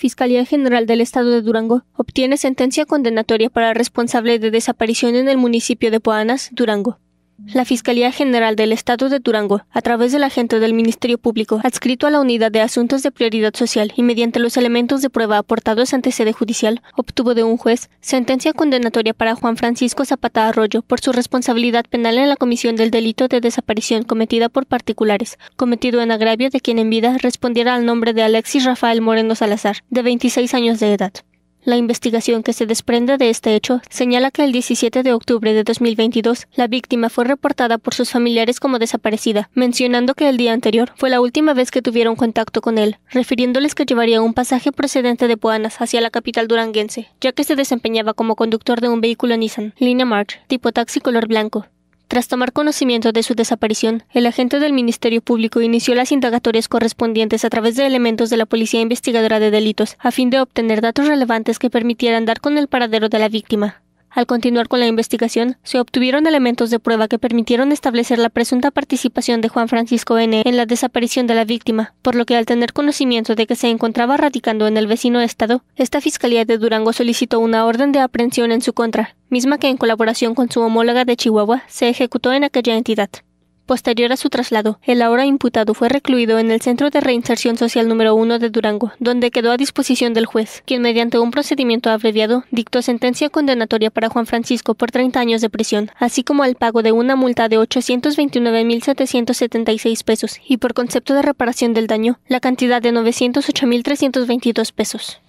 Fiscalía General del Estado de Durango obtiene sentencia condenatoria para responsable de desaparición en el municipio de Poanas, Durango. La Fiscalía General del Estado de Durango, a través del agente del Ministerio Público, adscrito a la Unidad de Asuntos de Prioridad Social y mediante los elementos de prueba aportados ante sede judicial, obtuvo de un juez sentencia condenatoria para Juan Francisco Zapata Arroyo por su responsabilidad penal en la comisión del delito de desaparición cometida por particulares, cometido en agravio de quien en vida respondiera al nombre de Alexis Rafael Moreno Salazar, de 26 años de edad. La investigación que se desprende de este hecho señala que el 17 de octubre de 2022 la víctima fue reportada por sus familiares como desaparecida, mencionando que el día anterior fue la última vez que tuvieron contacto con él, refiriéndoles que llevaría un pasaje procedente de Poanas hacia la capital duranguense, ya que se desempeñaba como conductor de un vehículo Nissan, línea March, tipo taxi color blanco. Tras tomar conocimiento de su desaparición, el agente del Ministerio Público inició las indagatorias correspondientes a través de elementos de la Policía Investigadora de Delitos, a fin de obtener datos relevantes que permitieran dar con el paradero de la víctima. Al continuar con la investigación, se obtuvieron elementos de prueba que permitieron establecer la presunta participación de Juan Francisco N. en la desaparición de la víctima, por lo que al tener conocimiento de que se encontraba radicando en el vecino estado, esta Fiscalía de Durango solicitó una orden de aprehensión en su contra, misma que en colaboración con su homóloga de Chihuahua se ejecutó en aquella entidad. Posterior a su traslado, el ahora imputado fue recluido en el Centro de Reinserción Social número 1 de Durango, donde quedó a disposición del juez, quien mediante un procedimiento abreviado dictó sentencia condenatoria para Juan Francisco por 30 años de prisión, así como el pago de una multa de 829.776 pesos y por concepto de reparación del daño, la cantidad de 908.322 pesos.